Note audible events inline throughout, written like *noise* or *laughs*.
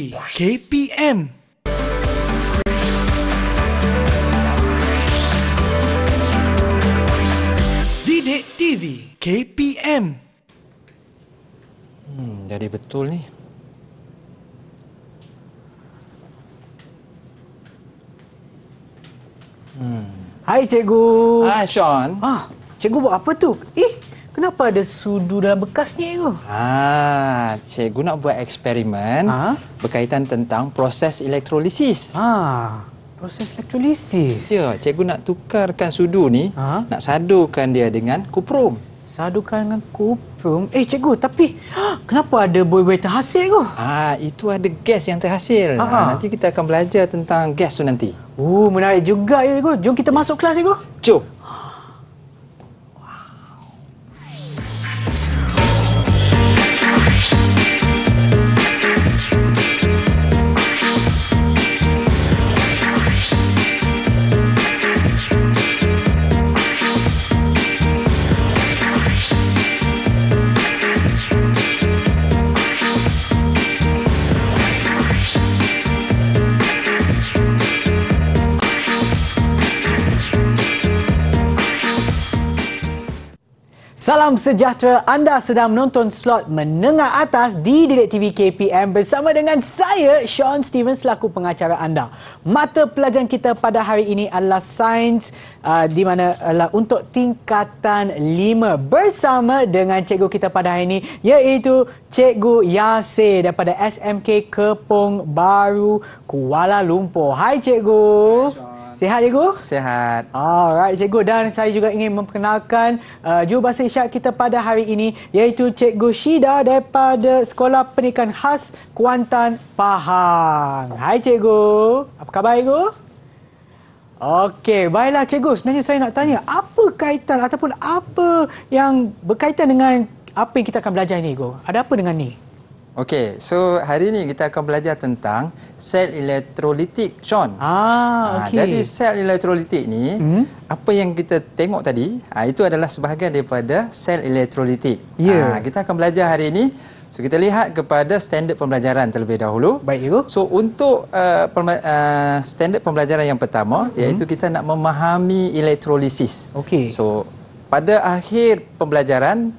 di KPM. Dede TV KPM. Hmm, jadi betul ni. Hmm. Hai cikgu. Hai Sean. Ah, cikgu buat apa tu? Ih, eh? Kenapa ada sudu dalam bekasnya itu? Ah, cikgu nak buat eksperimen ha? berkaitan tentang proses elektrolisis. Ah, proses elektrolisis. Ya, cikgu nak tukarkan sudu ni, ha? nak sadukan dia dengan kuprum. Sadukan dengan kuprum? Eh, cikgu, tapi ha, kenapa ada buih-buih terhasil itu? Ah, itu ada gas yang terhasil. Ha? nanti kita akan belajar tentang gas tu nanti. Oh, menarik juga ya, cikgu. Jom kita masuk kelas, cikgu. Jom. Salam sejahtera. Anda sedang menonton slot menengah atas di Direk TV KPM bersama dengan saya Sean Stevens selaku pengacara anda. Mata pelajaran kita pada hari ini adalah sains uh, di mana uh, untuk tingkatan 5 bersama dengan cikgu kita pada hari ini iaitu cikgu Yase daripada SMK Kepung Baru Kuala Lumpur. Hai cikgu. Hai, Sihat cikgu? Sihat. Alright cikgu dan saya juga ingin memperkenalkan uh, jurubahasa isyak kita pada hari ini iaitu cikgu Shida daripada Sekolah Pendidikan Khas Kuantan Pahang. Hai cikgu. Apa khabar cikgu? Okey, baiklah cikgu. Sebenarnya saya nak tanya apa kaitan ataupun apa yang berkaitan dengan apa yang kita akan belajar ini cikgu? Ada apa dengan ni? Okey, so hari ini kita akan belajar tentang sel elektrolitik, Sean. Ah, ah, okey. Jadi sel elektrolitik ni, hmm? apa yang kita tengok tadi, ha, itu adalah sebahagian daripada sel elektrolitik. Ya. Yeah. Ha, kita akan belajar hari ini. So kita lihat kepada standard pembelajaran terlebih dahulu. Baik, Ibu. So untuk uh, pembe- uh, standard pembelajaran yang pertama, hmm? iaitu kita nak memahami elektrolisis. Okey. So pada akhir pembelajaran,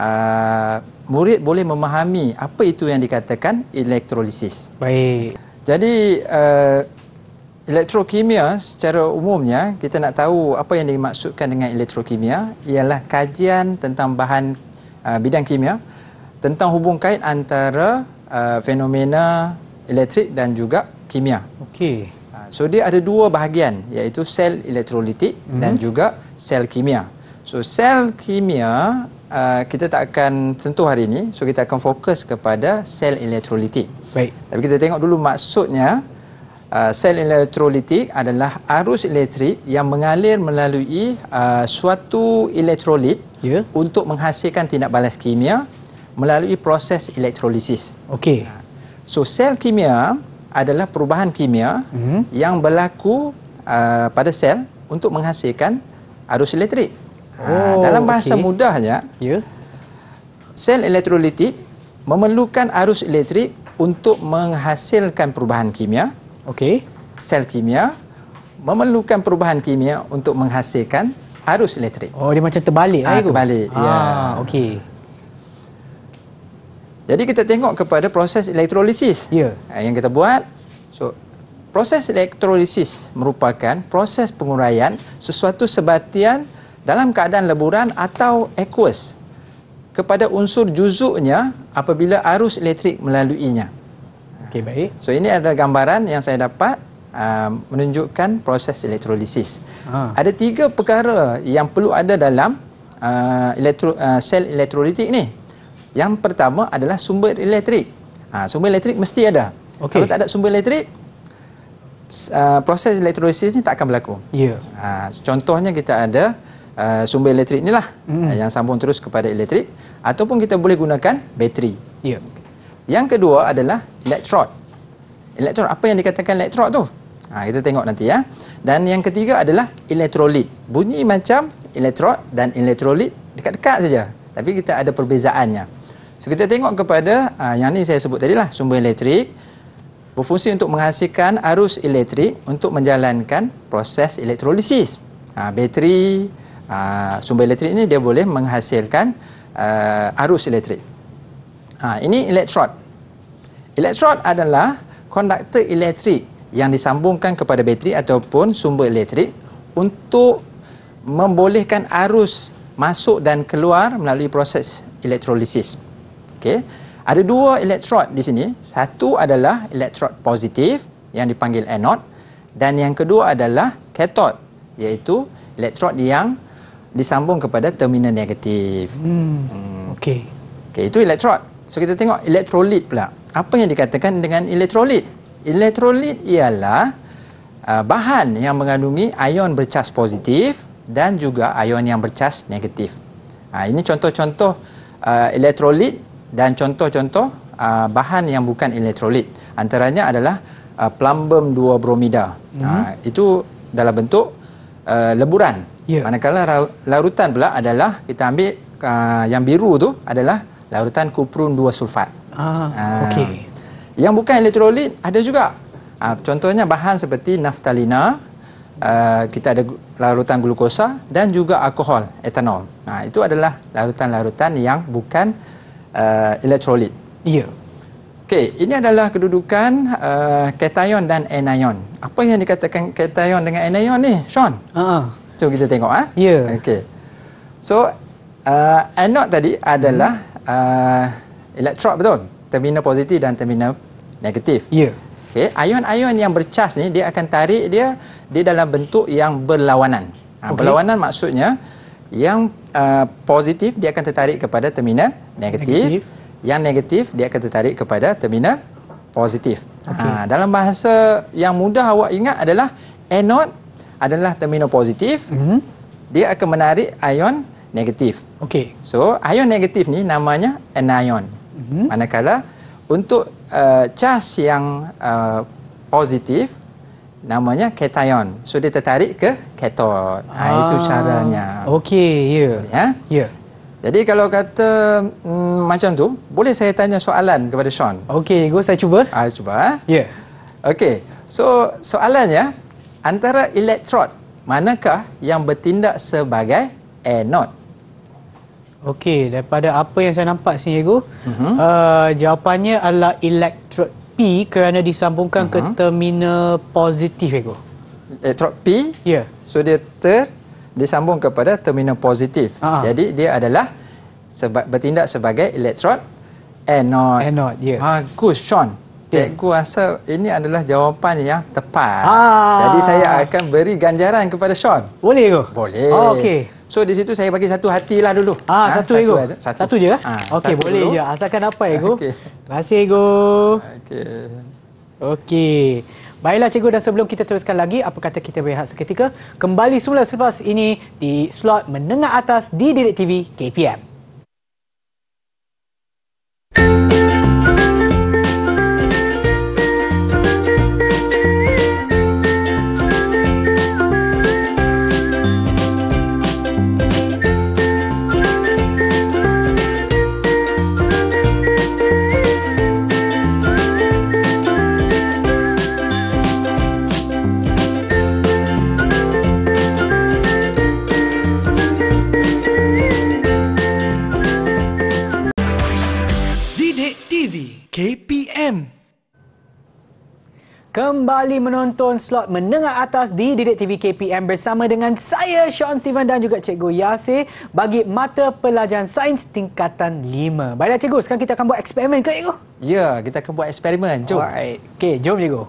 uh, murid boleh memahami apa itu yang dikatakan elektrolisis. Baik. Jadi uh, elektrokimia secara umumnya kita nak tahu apa yang dimaksudkan dengan elektrokimia ialah kajian tentang bahan uh, bidang kimia tentang hubung kait antara uh, fenomena elektrik dan juga kimia. Okey. Ha, so dia ada dua bahagian iaitu sel elektrolitik mm-hmm. dan mhm. juga sel kimia. So sel kimia uh, kita tak akan sentuh hari ini so kita akan fokus kepada sel elektrolitik baik tapi kita tengok dulu maksudnya uh, sel elektrolitik adalah arus elektrik yang mengalir melalui uh, suatu elektrolit ya. untuk menghasilkan tindak balas kimia melalui proses elektrolisis okey so sel kimia adalah perubahan kimia mm-hmm. yang berlaku uh, pada sel untuk menghasilkan arus elektrik. Ah, oh, dalam bahasa okay. mudahnya, yeah. sel elektrolitik memerlukan arus elektrik untuk menghasilkan perubahan kimia. Okey. Sel kimia memerlukan perubahan kimia untuk menghasilkan arus elektrik. Oh, dia macam terbalik. Ah, terbalik. Ah, ya. ya. Ah, okey. Jadi kita tengok kepada proses elektrolisis yeah. Ya. yang kita buat. So, proses elektrolisis merupakan proses penguraian sesuatu sebatian dalam keadaan leburan atau aqueous kepada unsur juzuknya apabila arus elektrik melaluinya. Okey baik. So ini adalah gambaran yang saya dapat uh, menunjukkan proses elektrolisis. Ha. Ada tiga perkara yang perlu ada dalam uh, elektro, uh, sel elektrolitik ni. Yang pertama adalah sumber elektrik. Uh, sumber elektrik mesti ada. Okay. Kalau tak ada sumber elektrik uh, proses elektrolisis ni tak akan berlaku. Ya. Yeah. Ha, uh, contohnya kita ada uh, sumber elektrik inilah hmm. Uh, yang sambung terus kepada elektrik ataupun kita boleh gunakan bateri. Ya. Yang kedua adalah elektrod. Elektrod apa yang dikatakan elektrod tu? Ha, kita tengok nanti ya. Dan yang ketiga adalah elektrolit. Bunyi macam elektrod dan elektrolit dekat-dekat saja. Tapi kita ada perbezaannya. So kita tengok kepada uh, yang ni saya sebut tadi lah sumber elektrik berfungsi untuk menghasilkan arus elektrik untuk menjalankan proses elektrolisis. Ha, bateri, uh, sumber elektrik ini dia boleh menghasilkan uh, arus elektrik. Uh, ini elektrod. Elektrod adalah konduktor elektrik yang disambungkan kepada bateri ataupun sumber elektrik untuk membolehkan arus masuk dan keluar melalui proses elektrolisis. Okay. Ada dua elektrod di sini. Satu adalah elektrod positif yang dipanggil anod dan yang kedua adalah katod iaitu elektrod yang uh, disambung kepada terminal negatif. Hmm. hmm. Okey. Okey, itu elektrod. So kita tengok elektrolit pula. Apa yang dikatakan dengan elektrolit? Elektrolit ialah uh, bahan yang mengandungi ion bercas positif dan juga ion yang bercas negatif. Ha, ini contoh-contoh uh, elektrolit dan contoh-contoh uh, bahan yang bukan elektrolit. Antaranya adalah uh, plumbum 2 bromida. Mm -hmm. Uh, ha, itu dalam bentuk uh, leburan. Yeah. Manakala larutan pula adalah kita ambil uh, yang biru tu adalah larutan kuprun 2 sulfat. Ah, uh, ah. okay. Yang bukan elektrolit ada juga. Uh, contohnya bahan seperti naftalina, uh, kita ada larutan glukosa dan juga alkohol, etanol. Uh, itu adalah larutan-larutan yang bukan uh, elektrolit. Ya. Yeah. Okey, ini adalah kedudukan uh, kation dan anion. Apa yang dikatakan kation dengan anion ni, Sean? Uh -huh. Jom kita tengok ah. Ha? Ya. Yeah. Okey. So uh, anode tadi adalah hmm. uh, elektrod betul? Terminal positif dan terminal negatif. Ya. Yeah. Okey, ion-ion yang bercas ni dia akan tarik dia di dalam bentuk yang berlawanan. Ha, okay. berlawanan maksudnya yang uh, positif dia akan tertarik kepada terminal negatif. negatif, yang negatif dia akan tertarik kepada terminal positif. Okay. Ha, dalam bahasa yang mudah awak ingat adalah anode adalah termino positif, mm -hmm. dia akan menarik ion negatif. Okey. So, ion negatif ni namanya anion. Mm -hmm. Manakala untuk uh, charge yang uh, positif namanya kation. So dia tertarik ke keton. Ah. itu ah, caranya. Okey, yeah. ya. Ya. Yeah. Jadi kalau kata mm, macam tu, boleh saya tanya soalan kepada Sean? Okey, go saya cuba. Ah, cuba. Eh. Ya. Yeah. Okey. So, soalannya, antara elektrod manakah yang bertindak sebagai anode? Okey, daripada apa yang saya nampak sini Ego, uh -huh. uh, jawapannya adalah elektrod P kerana disambungkan uh -huh. ke mhm. terminal positif Ego. Elektrod P? Ya. Yeah. So dia ter disambung kepada terminal positif. Uh ah, -huh. Ah. Jadi dia adalah seba bertindak sebagai elektrod anode. Anode, ya. Yeah. Bagus, Sean. Ya. Cikgu rasa ini adalah jawapan yang tepat. Ha. Jadi saya akan beri ganjaran kepada Sean. Boleh ke? Boleh. Oh, okey. So di situ saya bagi satu hati lah dulu. Ah ha, ha, satu ego. Satu, satu. je eh? ah. Ha, okey boleh dulu. je. Asalkan apa ego? Terima kasih, ego. Okay. Okay. Baiklah cikgu dan sebelum kita teruskan lagi apa kata kita berehat seketika kembali semula selepas ini di slot menengah atas di Direct TV KPM. kembali menonton slot menengah atas di Didik TV KPM bersama dengan saya Sean Sivan dan juga Cikgu Yasir bagi mata pelajaran sains tingkatan 5. Baiklah Cikgu, sekarang kita akan buat eksperimen ke Cikgu? Ya, kita akan buat eksperimen. Jom. Alright. Okay, jom Cikgu.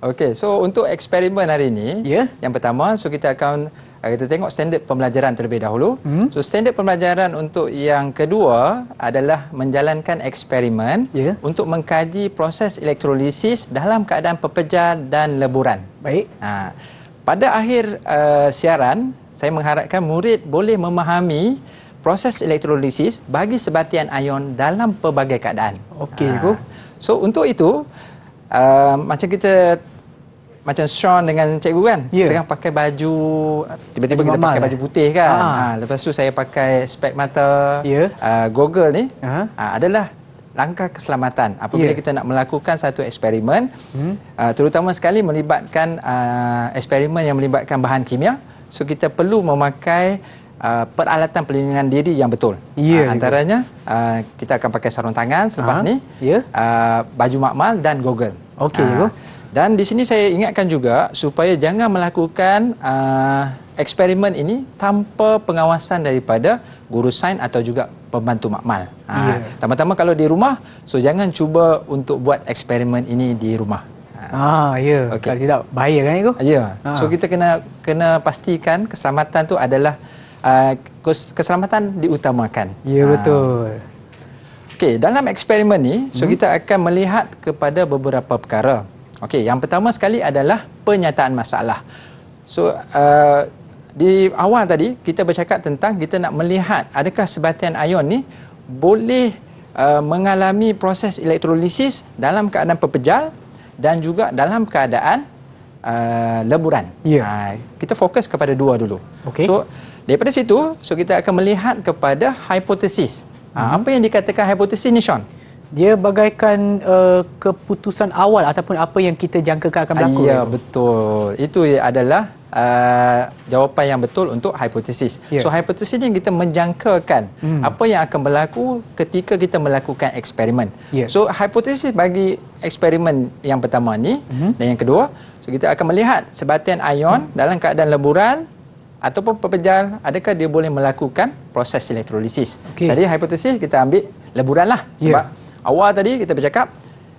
Okay, so untuk eksperimen hari ini, yeah. yang pertama, so kita akan Ah, kita tengok standard pembelajaran terlebih dahulu. Hmm. So standard pembelajaran untuk yang kedua adalah menjalankan eksperimen yeah. untuk mengkaji proses elektrolisis dalam keadaan pepejal dan leburan. Baik. Ha. Pada akhir uh, siaran, saya mengharapkan murid boleh memahami proses elektrolisis bagi sebatian ion dalam pelbagai keadaan. Okey, ah, bu. So untuk itu, uh, macam kita macam Sean dengan cikgu kan yeah. tengah pakai baju tiba-tiba kita pakai eh? baju putih kan ha. Ha, lepas tu saya pakai spek mata yeah. uh, ah, google ni ha. Ha, adalah langkah keselamatan apabila yeah. kita nak melakukan satu eksperimen hmm. uh, terutama sekali melibatkan uh, eksperimen yang melibatkan bahan kimia so kita perlu memakai Uh, peralatan pelindungan diri yang betul yeah, ya, uh, antaranya uh, kita akan pakai sarung tangan selepas uh-huh. ni yeah. Ya. uh, baju makmal dan goggle okay, uh, dan di sini saya ingatkan juga supaya jangan melakukan uh, eksperimen ini tanpa pengawasan daripada guru sains atau juga pembantu makmal. Ah, ya. Tama-tama yeah. kalau di rumah, so jangan cuba untuk buat eksperimen ini di rumah. Ah, ah ya. Okay. Kalau tidak, bahaya kan itu? Ya. Yeah. So kita kena kena pastikan keselamatan tu adalah uh, keselamatan diutamakan. Ya, yeah, betul. Okey, dalam eksperimen ni, so hmm. kita akan melihat kepada beberapa perkara. Okey, yang pertama sekali adalah penyataan masalah. So uh, di awal tadi kita bercakap tentang kita nak melihat adakah sebatian ion ni boleh uh, mengalami proses elektrolisis dalam keadaan pepejal dan juga dalam keadaan uh, leburan. Yeah. Ya. Uh, kita fokus kepada dua dulu. Okey. So daripada situ so kita akan melihat kepada hipotesis. Mm -hmm. apa yang dikatakan hipotesis ni Sean? dia bagaikan uh, keputusan awal ataupun apa yang kita jangkakan akan berlaku. Ya, itu. betul. Itu adalah uh, jawapan yang betul untuk hipotesis. Yeah. So, hipotesis ni kita menjangkakan hmm. apa yang akan berlaku ketika kita melakukan eksperimen. Yeah. So, hipotesis bagi eksperimen yang pertama ni hmm. dan yang kedua, so kita akan melihat sebatian ion hmm. dalam keadaan lemburan ataupun pepejal, adakah dia boleh melakukan proses elektrolisis. Okay. Jadi, hipotesis kita ambil leburan lah ya. sebab... Yeah. Awal tadi kita bercakap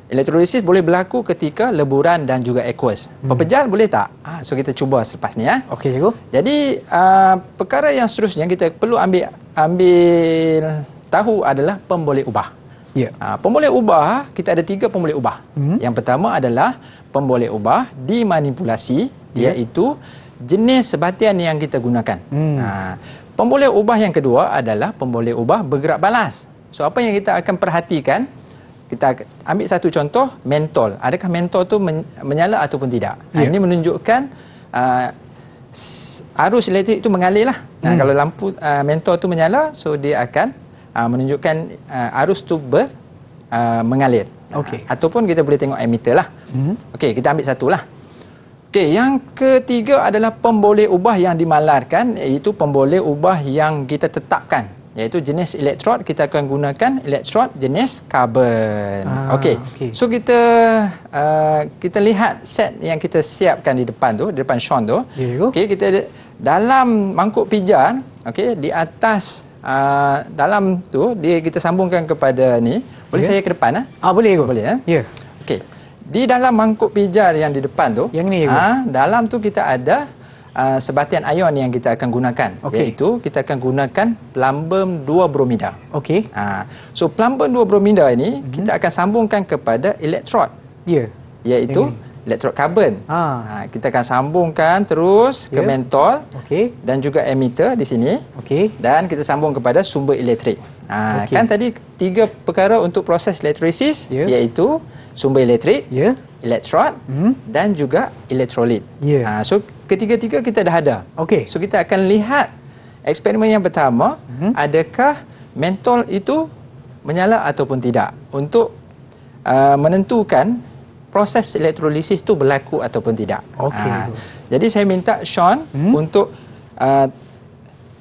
elektrolisis boleh berlaku ketika leburan dan juga aqueous. Hmm. Pepejal boleh tak? Ha, so kita cuba selepas ni ya. Okey cikgu. Jadi uh, perkara yang seterusnya kita perlu ambil ambil tahu adalah pemboleh ubah. Yeah. Ya. Ha, pemboleh ubah kita ada tiga pemboleh ubah. Hmm. Yang pertama adalah pemboleh ubah dimanipulasi yeah. iaitu jenis sebatian yang kita gunakan. Hmm. Ha, pemboleh ubah yang kedua adalah pemboleh ubah bergerak balas. So apa yang kita akan perhatikan, kita ambil satu contoh mentol. Adakah mentol tu men menyala ataupun tidak? Ha, yeah. Ini menunjukkan uh, arus elektrik itu mengalir lah. Nah, hmm. Kalau lampu uh, mentol tu menyala, so dia akan uh, menunjukkan uh, arus tu ber, uh, mengalir. Okay. Uh, ataupun kita boleh tengok emitter lah. Hmm. Okey, kita ambil satu lah. Okay, yang ketiga adalah pemboleh ubah yang dimalarkan iaitu pemboleh ubah yang kita tetapkan iaitu jenis elektrod kita akan gunakan elektrod jenis karbon. Ah, Okey. Okay. So kita uh, kita lihat set yang kita siapkan di depan tu, di depan Sean tu. Okey, kita dalam mangkuk pijar, okey, di atas uh, dalam tu dia kita sambungkan kepada ni. Boleh yeah. saya ke depan ah? Ah boleh ke? Boleh eh? ya. Ya. Yeah. Okey. Di dalam mangkuk pijar yang di depan tu, yang ni ya. Ah, dalam tu kita ada uh, ah, sebatian ion yang kita akan gunakan okay. iaitu kita akan gunakan plumbum 2 bromida. Okey. Uh, so plumbum 2 bromida ini mm-hmm. kita akan sambungkan kepada elektrod. Ya. Yeah. Iaitu okay. elektrod karbon. Ha. kita akan sambungkan terus yeah. ke ya. mentol okay. dan juga emitter di sini. Okey. Dan kita sambung kepada sumber elektrik. Uh, okay. kan tadi tiga perkara untuk proses elektrolisis yeah. iaitu sumber elektrik. Yeah elektrod mm. dan juga elektrolit. Yeah. Ya. Ha, so ketiga-tiga kita dah ada. Okey. So kita akan lihat eksperimen yang pertama, hmm adakah mentol itu menyala ataupun tidak untuk uh, menentukan proses elektrolisis itu berlaku ataupun tidak. Okey. Uh, jadi saya minta Sean hmm untuk uh,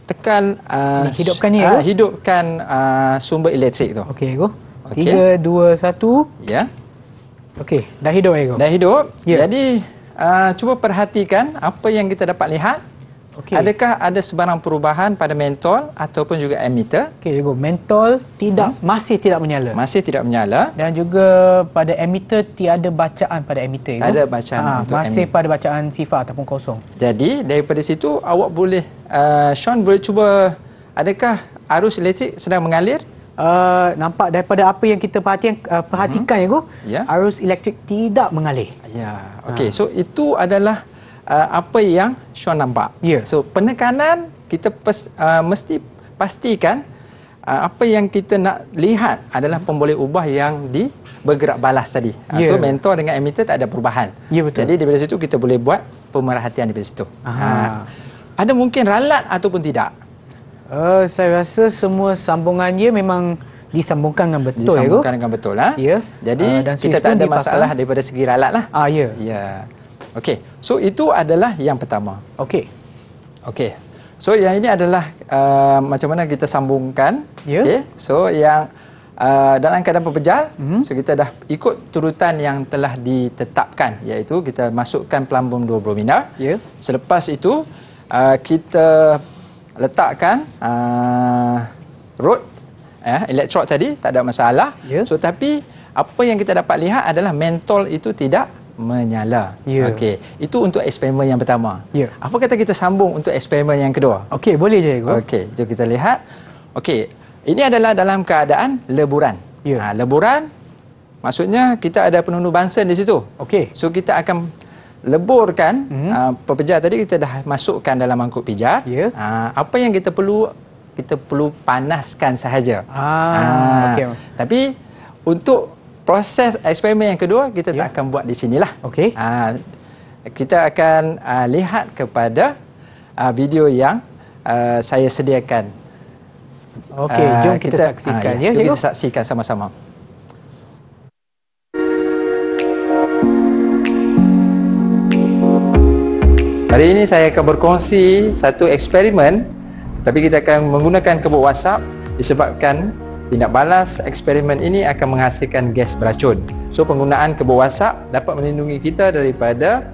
tekan uh, hidupkan ni uh, hidupkan uh, sumber elektrik tu. Okey ego. Okay. 3 2 1. Ya. Yeah. Okey, dah hidup ego. Dah hidup. Yeah. Jadi Ah, cuba perhatikan apa yang kita dapat lihat. Okay. Adakah ada sebarang perubahan pada mentol ataupun juga emitter? Okey, go. Mentol tidak hmm. masih tidak menyala. Masih tidak menyala. Dan juga pada emitter tiada bacaan pada emitter. Ada bacaan ha, untuk Masih emit. pada bacaan sifar ataupun kosong. Jadi daripada situ awak boleh uh, Sean boleh cuba adakah arus elektrik sedang mengalir? Uh, nampak daripada apa yang kita perhatikan uh, perhatikan mm-hmm. ya yeah. arus elektrik tidak mengalir ya yeah. okey ha. so itu adalah uh, apa yang Sean nampak yeah. so penekanan kita pes, uh, mesti pastikan uh, apa yang kita nak lihat adalah mhm. pemboleh ubah yang di bergerak balas tadi. Yeah. Uh, ya. So mentor dengan emitter tak ada perubahan. Yeah, betul. Jadi daripada situ kita boleh buat pemerhatian daripada situ. Ha. Ada mungkin ralat ataupun tidak. Uh, saya rasa semua sambungannya memang disambungkan dengan betul. Disambungkan ya, dengan betul. Ha? Ya. Jadi uh, dan kita tak ada dipasang. masalah daripada segi ralat. Lah. Uh, ya. ya. Okey. So itu adalah yang pertama. Okey. Okey. So yang ini adalah uh, macam mana kita sambungkan. Ya. Okay. So yang uh, dalam keadaan pepejal, mm -hmm. so kita dah ikut turutan yang telah ditetapkan. Iaitu kita masukkan pelambung 20 minar. Ya. Selepas itu, uh, Kita letakkan uh, rod eh, elektrod tadi tak ada masalah yeah. so tapi apa yang kita dapat lihat adalah mentol itu tidak menyala yeah. okey itu untuk eksperimen yang pertama yeah. apa kata kita sambung untuk eksperimen yang kedua okey boleh je ego okey jom kita lihat okey ini adalah dalam keadaan leburan yeah. ha, leburan maksudnya kita ada penunduk bansen di situ okey so kita akan leburkan hmm. uh, pepejar tadi kita dah masukkan dalam mangkuk pijar yeah. Ya. uh, apa yang kita perlu kita perlu panaskan sahaja ah, uh, ah, okay. tapi untuk proses eksperimen yang kedua kita yeah. tak akan buat di sinilah okay. uh, ah, kita akan uh, lihat kepada uh, video yang uh, saya sediakan okey uh, jom kita, kita saksikan uh, ya jom kita saksikan sama-sama Hari ini saya akan berkongsi satu eksperimen tapi kita akan menggunakan kebut WhatsApp disebabkan tindak balas eksperimen ini akan menghasilkan gas beracun. So penggunaan kebut WhatsApp dapat melindungi kita daripada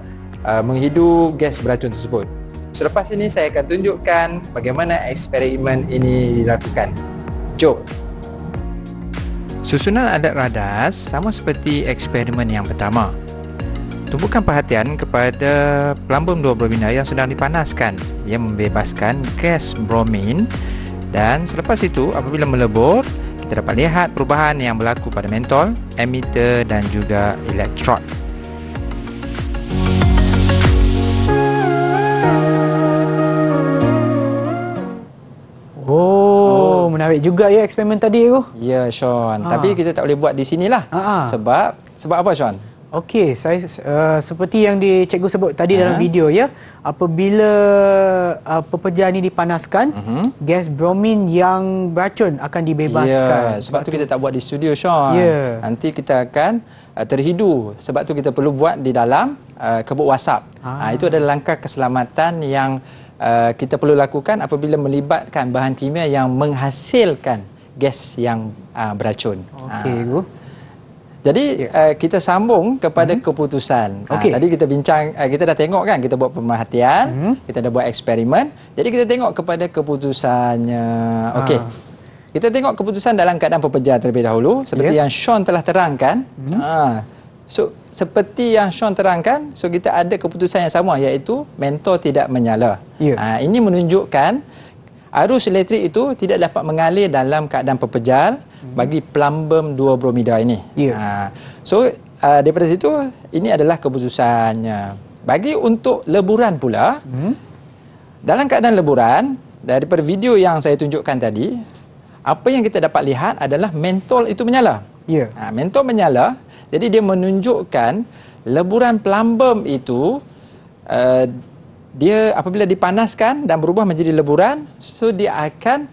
uh, menghidu gas beracun tersebut. Selepas ini saya akan tunjukkan bagaimana eksperimen ini dilakukan. Jom. Susunan adat radas sama seperti eksperimen yang pertama tumpukan perhatian kepada pelampung dua minyak yang sedang dipanaskan ia membebaskan gas bromin dan selepas itu apabila melebur kita dapat lihat perubahan yang berlaku pada mentol, emitter dan juga elektrod oh, oh. menarik juga ya eksperimen tadi tu. Ya, Sean. Ha. Tapi ah. kita tak boleh buat di sinilah. Ha. Sebab sebab apa, Sean? Okey, saya uh, seperti yang di cikgu sebut tadi uh -huh. dalam video ya, apabila uh, pepejal ini dipanaskan, uh mhm. -huh. gas bromin yang beracun akan dibebaskan. Ya, sebab tu kita tak buat di studio, Sean. Ya. Nanti kita akan uh, terhidu. Sebab tu kita perlu buat di dalam uh, kebuk WhatsApp. Ah. Uh, itu adalah langkah keselamatan yang uh, kita perlu lakukan apabila melibatkan bahan kimia yang menghasilkan gas yang uh, beracun. Okey, uh. Jadi yeah. Ya. uh, kita sambung kepada mm-hmm. keputusan. Ah, okay. Ha, tadi kita bincang, uh, kita dah tengok kan, kita buat pemerhatian, mm-hmm. kita dah buat eksperimen. Jadi kita tengok kepada keputusannya. Ha. Okey. Kita tengok keputusan dalam keadaan pepejar terlebih dahulu seperti yeah. yang Sean telah terangkan. Mm-hmm. Ha. So seperti yang Sean terangkan, so kita ada keputusan yang sama iaitu mentor tidak menyala. Yeah. Ya. Ha, ini menunjukkan arus elektrik itu tidak dapat mengalir dalam keadaan pepejal hmm. bagi plumbum dua bromida ini. Yeah. Ha. So, uh, daripada situ, ini adalah keputusannya. Bagi untuk leburan pula, hmm. dalam keadaan leburan, daripada video yang saya tunjukkan tadi, apa yang kita dapat lihat adalah mentol itu menyala. Yeah. Ha, mentol menyala, jadi dia menunjukkan leburan plumbum itu uh, dia apabila dipanaskan dan berubah menjadi leburan so dia akan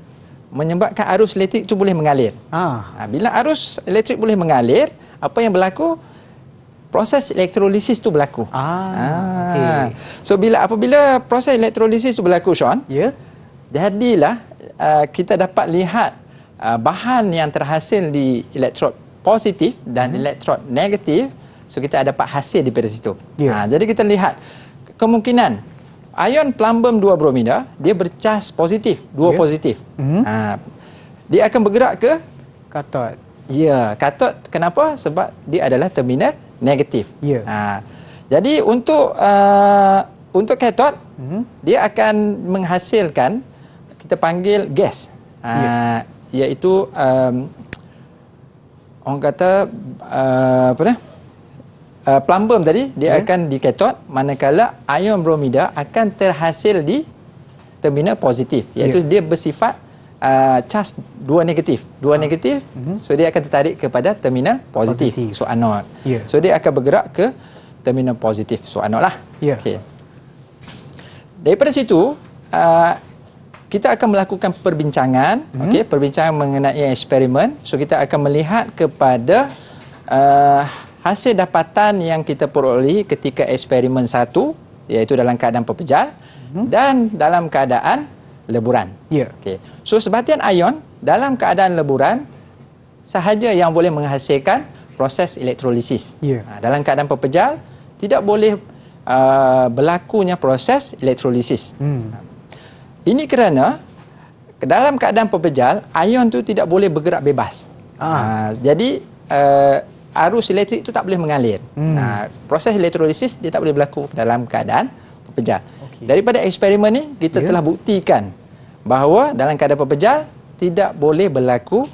menyebabkan arus elektrik itu boleh mengalir. Ah. Ha, bila arus elektrik boleh mengalir, apa yang berlaku? Proses elektrolisis itu berlaku. Ah. Ha. Okay. So bila apabila proses elektrolisis itu berlaku, Sean? Yeah. Jadilah uh, kita dapat lihat uh, bahan yang terhasil di elektrod positif dan hmm. elektrod negatif. So kita dapat hasil daripada situ. Yeah. Ha, jadi kita lihat kemungkinan ion plumbum 2 bromida dia bercas positif, 2 yeah. positif. Mm-hmm. Ha, dia akan bergerak ke katod. Ya, yeah, katod kenapa? Sebab dia adalah terminal negatif. Yeah. Ha. Jadi untuk uh, untuk katod, mm-hmm. dia akan menghasilkan kita panggil gas. Ha, yeah. iaitu um, orang kata uh, apa dia? uh, eh, plumbum tadi dia yeah. Hmm. akan dikatod manakala ion bromida akan terhasil di terminal positif ya. iaitu yeah. dia bersifat uh, charge dua negatif dua ah. negatif mm -hmm. so dia akan tertarik kepada terminal positif, positif. so anod yeah. so dia akan bergerak ke terminal positif so anod lah yeah. okay. daripada situ uh, kita akan melakukan perbincangan mm -hmm. okay, perbincangan mengenai eksperimen so kita akan melihat kepada uh, hasil dapatan yang kita perolehi ketika eksperimen satu iaitu dalam keadaan pepejal mm-hmm. dan dalam keadaan leburan. Yeah. Okay. So sebatian ion dalam keadaan leburan sahaja yang boleh menghasilkan proses elektrolisis. Yeah. Ha, dalam keadaan pepejal tidak boleh uh, berlakunya proses elektrolisis. Mm. Ini kerana dalam keadaan pepejal ion itu tidak boleh bergerak bebas. Ah. Ha, jadi uh, arus elektrik itu tak boleh mengalir. Hmm. Uh, proses elektrolisis dia tak boleh berlaku dalam keadaan pepejal. Okay. Daripada eksperimen ini, kita yeah. telah buktikan bahawa dalam keadaan pepejal, tidak boleh berlaku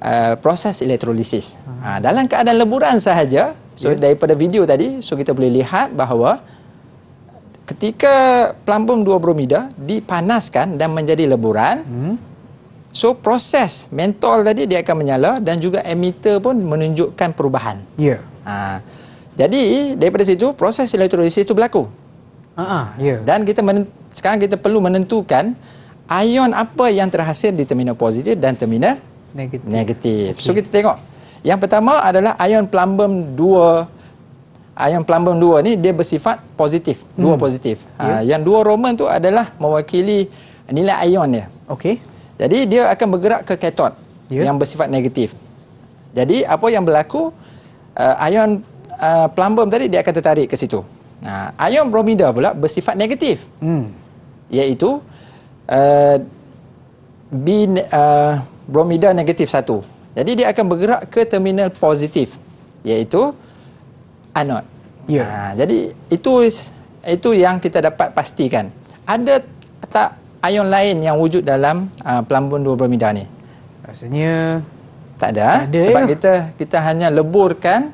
uh, proses elektrolisis. Hmm. Uh, dalam keadaan leburan sahaja, so, yeah. daripada video tadi, so kita boleh lihat bahawa ketika pelambung dua bromida dipanaskan dan menjadi leburan, hmm. So proses mentol tadi dia akan menyala dan juga emitter pun menunjukkan perubahan. Ya. Yeah. Ha. Jadi daripada situ proses elektrolisis itu berlaku. Uh -huh, yeah. Dan kita sekarang kita perlu menentukan ion apa yang terhasil di terminal positif dan terminal negatif. negatif. Okay. So kita tengok. Yang pertama adalah ion plumbum 2. Ion plumbum 2 ni dia bersifat positif. Hmm. Dua positif. Yeah. Ha, ya. yang dua roman tu adalah mewakili nilai ion dia. Okey. Jadi dia akan bergerak ke keton yeah. yang bersifat negatif. Jadi apa yang berlaku uh, ion uh, plumbum tadi dia akan tertarik ke situ. Nah, ion bromida pula bersifat negatif. Hmm. Iaitu uh, bin uh, bromida negatif satu. Jadi dia akan bergerak ke terminal positif iaitu anod. Ya. Yeah. Nah, jadi itu itu yang kita dapat pastikan. Ada tak ion lain yang wujud dalam uh, pelambun 2 bromida ni? Rasanya tak ada. Tak eh? ada sebab ya. kita kita hanya leburkan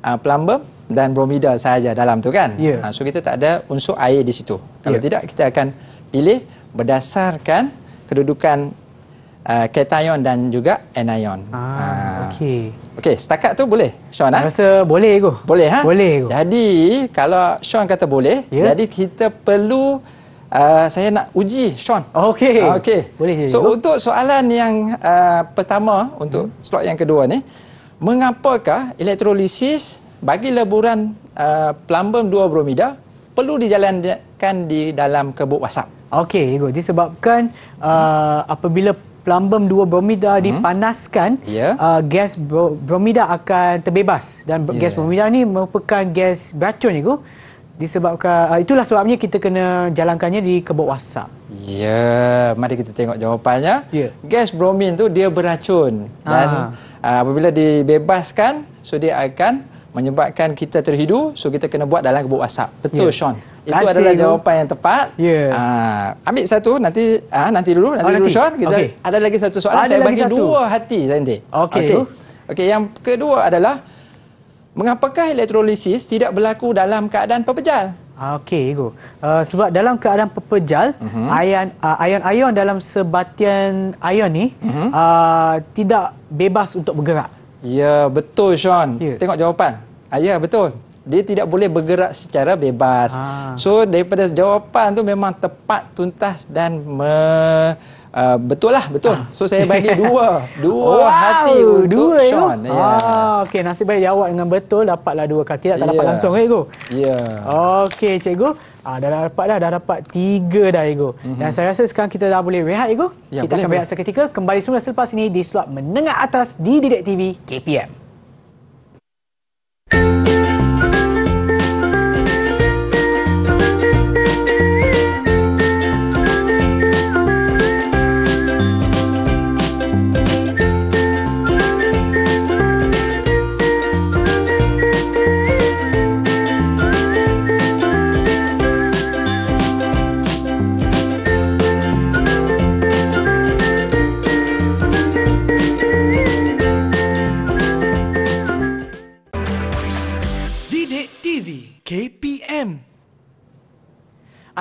uh, pelambun dan bromida sahaja dalam tu kan. Yeah. Uh, so kita tak ada unsur air di situ. Kalau yeah. tidak kita akan pilih berdasarkan kedudukan uh, ketion dan juga anion. Ah, uh. okey. Okey, setakat tu boleh, Sean? Ah? Saya rasa boleh, Igo. Boleh, ha? Boleh, Igo. Jadi, kalau Sean kata boleh, yeah. jadi kita perlu uh, saya nak uji Sean. Okey. Uh, okey. Boleh. So juga. untuk soalan yang uh, pertama untuk hmm. slot yang kedua ni, mengapakah elektrolisis bagi leburan uh, plumbum dua bromida perlu dijalankan di dalam kebuk wasap? Okey, Igo. Disebabkan uh, hmm. apabila plumbum dua bromida hmm. dipanaskan, yeah. uh, gas bromida akan terbebas dan yeah. gas bromida ni merupakan gas beracun, Igo disebabkan uh, itulah sebabnya kita kena jalankannya di kebot WhatsApp. Ya, yeah. mari kita tengok jawapannya. Yeah. Gas bromin tu dia beracun dan ah. uh, apabila dibebaskan so dia akan menyebabkan kita terhidu so kita kena buat dalam kebot WhatsApp. Betul yeah. Sean. Itu Kasih adalah jawapan yang tepat. Ya. Ah, yeah. uh, ambil satu nanti ah uh, nanti dulu nanti, oh, nanti. dulu Sean kita okay. ada lagi satu soalan ada saya bagi satu. dua hati nanti. Okey. Okey, okay, yang kedua adalah mengapakah elektrolisis tidak berlaku dalam keadaan pepejal? Ah, okey, Igo. Uh, ah, sebab dalam keadaan pepejal, ion-ion uh -huh. uh, dalam sebatian ion ni uh -huh. uh, tidak bebas untuk bergerak. Ya, betul Sean. Yeah. Tengok jawapan. Uh, ya, betul. Dia tidak boleh bergerak secara bebas. Ah. So, daripada jawapan tu memang tepat, tuntas dan me Uh, betul lah, betul. Ah. So saya bagi dua, *laughs* dua wow, hati untuk dua, eh, Sean. Yeah. Ah, okay, nasib baik jawab dengan betul dapatlah dua kaki. Lah. Tak yeah. dapat ya. langsung, eh, Ego. Ya. Yeah. Okay, Cikgu. Ah, dah, dah dapat dah, dah dapat tiga dah, Ego. Mm-hmm. Dan saya rasa sekarang kita dah boleh rehat, Ego. Ya, kita boleh, akan rehat seketika. Kembali semula selepas ini di slot menengah atas di Didik TV KPM.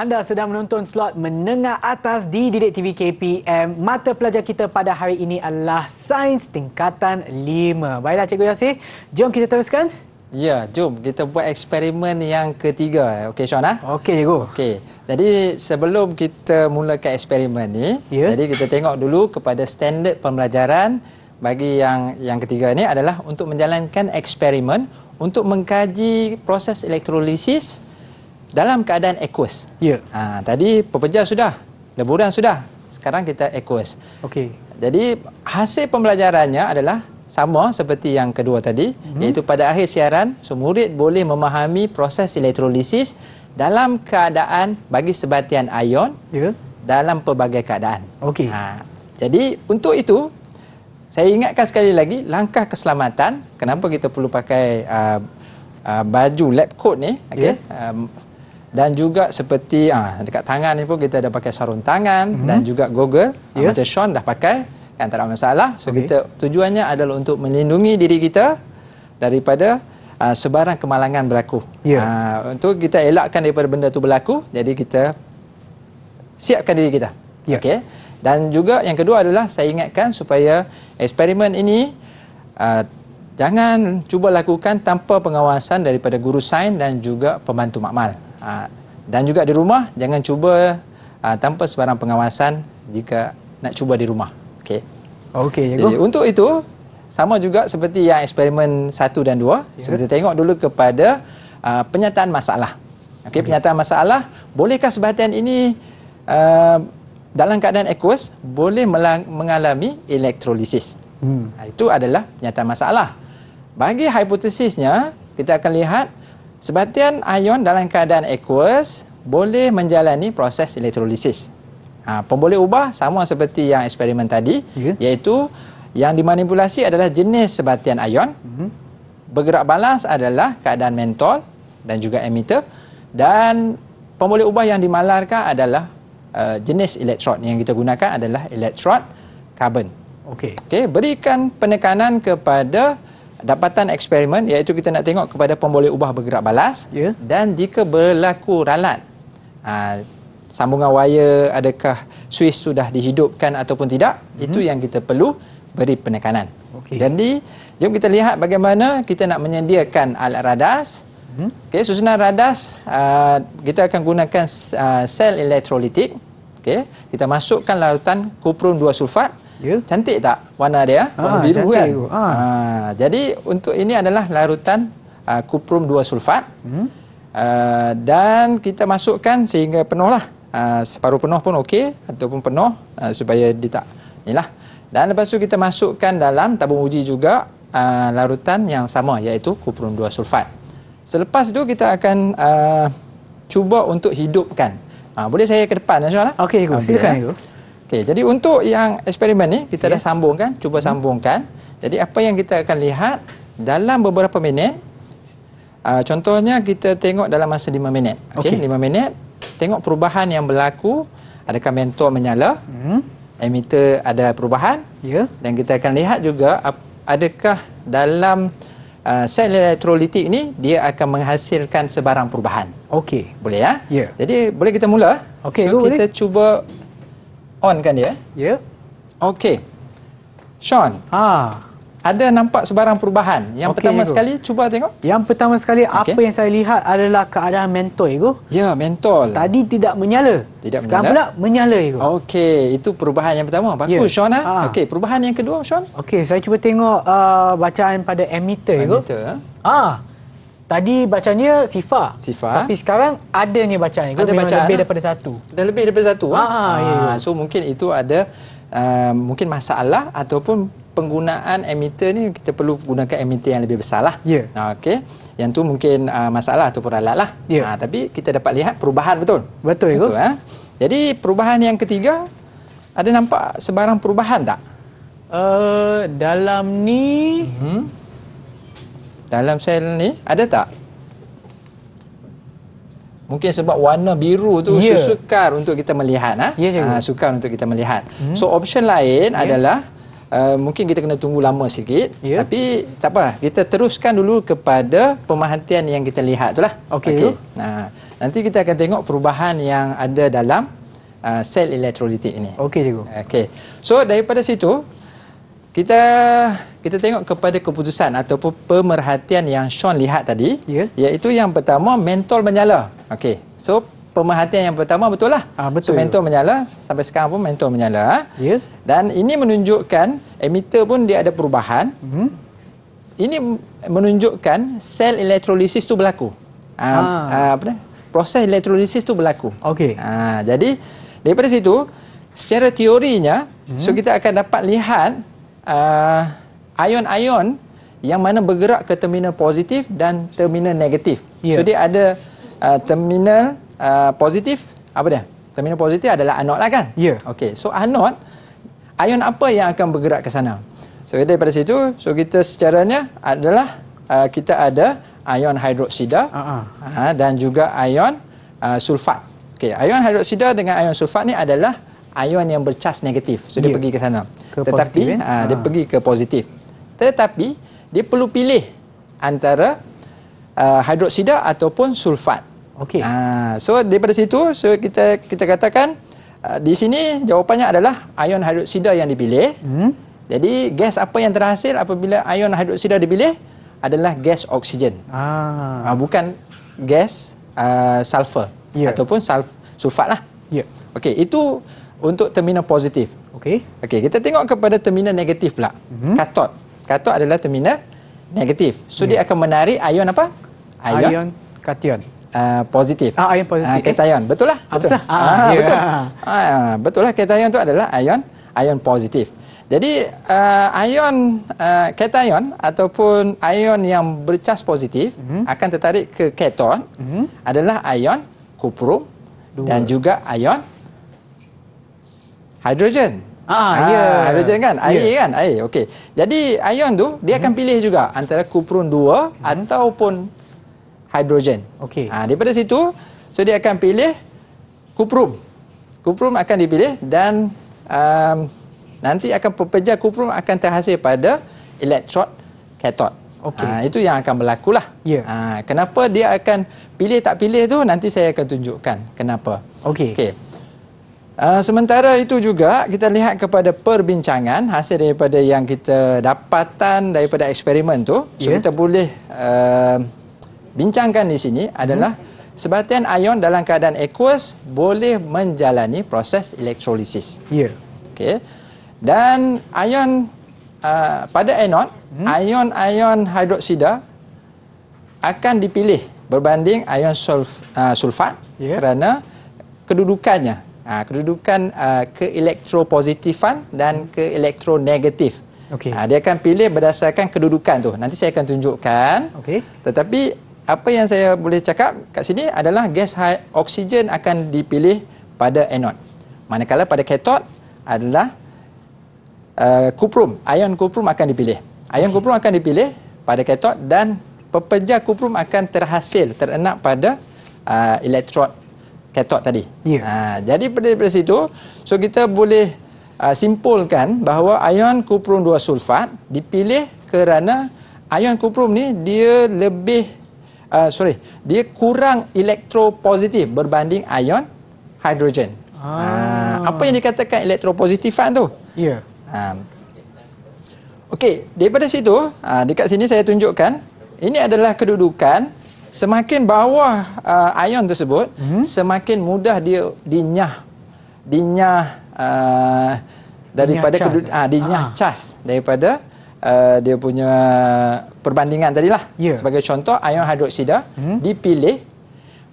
Anda sedang menonton slot menengah atas di Didik TV KPM. Mata pelajar kita pada hari ini adalah Sains Tingkatan 5. Baiklah Cikgu Yasi, jom kita teruskan. Ya, jom kita buat eksperimen yang ketiga. Okey, Sean. Ha? Ah? Okey, Cikgu. Okey. Jadi sebelum kita mulakan eksperimen ni, yeah. jadi kita tengok dulu kepada standard pembelajaran bagi yang yang ketiga ni adalah untuk menjalankan eksperimen untuk mengkaji proses elektrolisis dalam keadaan ekos. Ya. Ha, tadi pepejal sudah, leburan sudah. Sekarang kita ekos. Okey. Jadi hasil pembelajarannya adalah sama seperti yang kedua tadi, hmm. iaitu pada akhir siaran, murid boleh memahami proses elektrolisis dalam keadaan bagi sebatian ion ya. dalam pelbagai keadaan. Okey. Ha, jadi untuk itu, saya ingatkan sekali lagi langkah keselamatan, kenapa kita perlu pakai uh, uh, baju lab coat ni, okay? yeah. uh, um, dan juga seperti ah ha, dekat tangan ni pun kita ada pakai sarung tangan mm -hmm. dan juga goggle yeah. ha, ya. macam Sean dah pakai kan tak ada masalah so okay. kita tujuannya adalah untuk melindungi diri kita daripada ha, sebarang kemalangan berlaku yeah. Ya. ha, untuk kita elakkan daripada benda tu berlaku jadi kita siapkan diri kita yeah. okey dan juga yang kedua adalah saya ingatkan supaya eksperimen ini uh, jangan cuba lakukan tanpa pengawasan daripada guru sains dan juga pembantu makmal. Ha, dan juga di rumah jangan cuba ha, tanpa sebarang pengawasan jika nak cuba di rumah okey okey jadi untuk itu sama juga seperti yang eksperimen satu dan dua. yeah. seperti tengok dulu kepada ha, penyataan masalah okey okay. penyataan masalah bolehkah sebatian ini dalam keadaan ekos boleh mengalami elektrolisis hmm. itu adalah penyataan masalah bagi hipotesisnya kita akan lihat Sebatian ion dalam keadaan aqueous boleh menjalani proses elektrolisis. Ha, pemboleh ubah sama seperti yang eksperimen tadi yeah. iaitu yang dimanipulasi adalah jenis sebatian ion. Mm-hmm. Bergerak balas adalah keadaan mentol dan juga emitter dan pemboleh ubah yang dimalarkan adalah uh, jenis elektrod yang kita gunakan adalah elektrod karbon. Okey. Okey, berikan penekanan kepada dapatan eksperimen iaitu kita nak tengok kepada pemboleh ubah bergerak balas yeah. dan jika berlaku ralat ha, sambungan wayar adakah switch sudah dihidupkan ataupun tidak mm -hmm. itu yang kita perlu beri penekanan okay. jadi jom kita lihat bagaimana kita nak menyediakan alat radas mm -hmm. okay, susunan radas ha, kita akan gunakan uh, sel elektrolitik okay, kita masukkan larutan kuprum 2 sulfat Yeah. Cantik tak warna dia? Ha, warna ah, biru kan? Ha. Ha, jadi untuk ini adalah larutan uh, kuprum 2 sulfat. Hmm. Uh, dan kita masukkan sehingga penuh lah. Uh, separuh penuh pun okey ataupun penuh uh, supaya dia tak... Inilah. Dan lepas tu kita masukkan dalam tabung uji juga uh, larutan yang sama iaitu kuprum 2 sulfat. Selepas tu kita akan uh, cuba untuk hidupkan. Uh, boleh saya ke depan nasional? lah? Okey, okay, silakan. Ya. Okay, jadi untuk yang eksperimen ni kita okay. dah sambungkan, cuba hmm. sambungkan. Jadi apa yang kita akan lihat dalam beberapa minit uh, contohnya kita tengok dalam masa 5 minit. Okey, okay. 5 minit tengok perubahan yang berlaku adakah mentor menyala? Hmm. Emitter ada perubahan? Ya. Yeah. Dan kita akan lihat juga adakah dalam Uh, sel elektrolitik ni dia akan menghasilkan sebarang perubahan. Okey, boleh ya? Yeah. Jadi boleh kita mula? Okey, so, kita boleh. cuba on kan dia? Ya. Okey. Sean. Ha. Ada nampak sebarang perubahan? Yang okay, pertama ego. sekali cuba tengok. Yang pertama sekali okay. apa yang saya lihat adalah keadaan mentol ego. Ya, mentol. Tadi tidak menyala. Tidak Sekarang menyala. pula menyala ego. Okey, itu perubahan yang pertama. Bagus Yeah. Sean ah. Ha. Okey, perubahan yang kedua Sean? Okey, saya cuba tengok uh, bacaan pada emitter ego. Emitter. Ah. Tadi bacanya Sifa. Sifa. Tapi sekarang ada ni bacaan. Ada Memang bacaan. Lebih daripada satu. dan lebih daripada satu. Ah, ah, ya, ya. ah. Yeah, yeah. So mungkin itu ada uh, mungkin masalah ataupun penggunaan emitter ni kita perlu gunakan emitter yang lebih besar lah. Ya. Yeah. Okey. Yang tu mungkin uh, masalah ataupun alat lah. Ya. Yeah. Uh, tapi kita dapat lihat perubahan betul. Betul. Betul. betul eh? Ah. Jadi perubahan yang ketiga ada nampak sebarang perubahan tak? Uh, dalam ni... Mm-hmm. Dalam sel ni ada tak? Mungkin sebab warna biru tu yeah. sukar untuk kita melihat ah. Ha? Yeah, ha, sukar untuk kita melihat. Hmm. So option lain yeah. adalah Uh, mungkin kita kena tunggu lama sikit yeah. tapi tak apa kita teruskan dulu kepada pemahatian yang kita lihat itulah okey okay. nah nanti kita akan tengok perubahan yang ada dalam uh, sel elektrolitik ini okey cikgu okey so daripada situ kita kita tengok kepada keputusan ataupun pemerhatian yang Sean lihat tadi yeah. iaitu yang pertama mentol menyala okey so pemerhatian yang pertama betul lah ah, betul so, mentol menyala sampai sekarang pun mentol menyala yeah. dan ini menunjukkan emitter pun dia ada perubahan mm -hmm. ini menunjukkan sel elektrolisis tu berlaku ah. Ah, ah apa dah? proses elektrolisis tu berlaku okey ah, jadi daripada situ secara teorinya mm -hmm. so kita akan dapat lihat Ah, ion-ion uh, yang mana bergerak ke terminal positif dan terminal negatif. Yeah. So dia ada uh, terminal uh, positif apa dia? Terminal positif adalah anod lah kan? Ya. Yeah. Okey. So anod ion apa yang akan bergerak ke sana? So daripada situ so kita secaranya adalah uh, kita ada ion hidroksida uh -huh. uh, dan juga ion uh, sulfat. Okey, ion hidroksida dengan ion sulfat ni adalah ion yang bercas negatif. So, yeah. dia pergi ke sana. Ke Tetapi, positif, ya? aa, ha. dia ah. pergi ke positif. Tetapi, dia perlu pilih antara uh, hidroksida ataupun sulfat. Okey. Ha. So, daripada situ, so kita kita katakan uh, di sini jawapannya adalah ion hidroksida yang dipilih. Hmm. Jadi, gas apa yang terhasil apabila ion hidroksida dipilih adalah gas oksigen. Ah. Ha, bukan gas uh, sulfur yeah. ataupun sulf, sulfat lah. Ya. Yeah. Okey, itu untuk terminal positif. Okey. Okey, kita tengok kepada terminal negatif pula. Mm-hmm. Katod. Katod adalah terminal negatif. So yeah. dia akan menarik ion apa? Ion, ion kation. Uh, ah, positif. Ah, ion positif. Uh, ah, kation. Eh? Betul lah. Ah, betul. Ah, betul. Ah, ah, betul. Yeah. Ah, betul lah kation tu adalah ion ion positif. Jadi uh, ion uh, kation ataupun ion yang bercas positif mm-hmm. akan tertarik ke keton mm-hmm. adalah ion kuprum dan juga ion hidrogen. Ah, ah, ya. Yeah. Hidrogen kan? Ya. Air yeah. kan? Air. Okey. Jadi ion tu dia akan hmm. pilih juga antara kuprum 2 hmm. ataupun hidrogen. Okey. Ah, daripada situ so dia akan pilih kuprum. Kuprum akan dipilih dan um, nanti akan pepejah kuprum akan terhasil pada elektrod katod. Okey. Ah, itu yang akan berlaku lah. Ya. Yeah. Ah, kenapa dia akan pilih tak pilih tu nanti saya akan tunjukkan kenapa. Okey. Okey. Ah, sementara itu juga kita lihat kepada perbincangan hasil daripada yang kita dapatan daripada eksperimen tu so yeah. kita boleh uh, bincangkan di sini adalah hmm. Sebatian ion dalam keadaan aqueous boleh menjalani proses elektrolisis. Ya. Yeah. Okey. Dan ion uh, pada anod, hmm. ion-ion hidroksida akan dipilih berbanding ion sulf, uh, sulfat yeah. kerana kedudukannya Ha, kedudukan uh, keelektropositifan dan keelektronegatif. Okay. Ha, ah, dia akan pilih berdasarkan kedudukan tu. Nanti saya akan tunjukkan. Okay. Tetapi apa yang saya boleh cakap kat sini adalah gas oksigen akan dipilih pada anode. Manakala pada katod adalah uh, kuprum, ion kuprum akan dipilih. Ion okay. kuprum akan dipilih pada katod dan pepejar kuprum akan terhasil terenak pada uh, elektrod ketok tadi. Yeah. Ha, jadi daripada situ, so kita boleh uh, simpulkan bahawa ion kuprum 2 sulfat dipilih kerana ion kuprum ni dia lebih, uh, sorry, dia kurang elektropositif berbanding ion hidrogen. Ah. Ha, apa yang dikatakan elektropositifan tu? Ya. Yeah. Ha. Um. Okey, daripada situ, uh, dekat sini saya tunjukkan, ini adalah kedudukan Semakin bawah uh, ion tersebut, mm -hmm. semakin mudah dia dinyah. Dinyah uh, daripada dinyah cas. Ah, dinyah ah. cas daripada uh, dia punya perbandingan tadilah. Yeah. Sebagai contoh, ion hidroksida mm -hmm. dipilih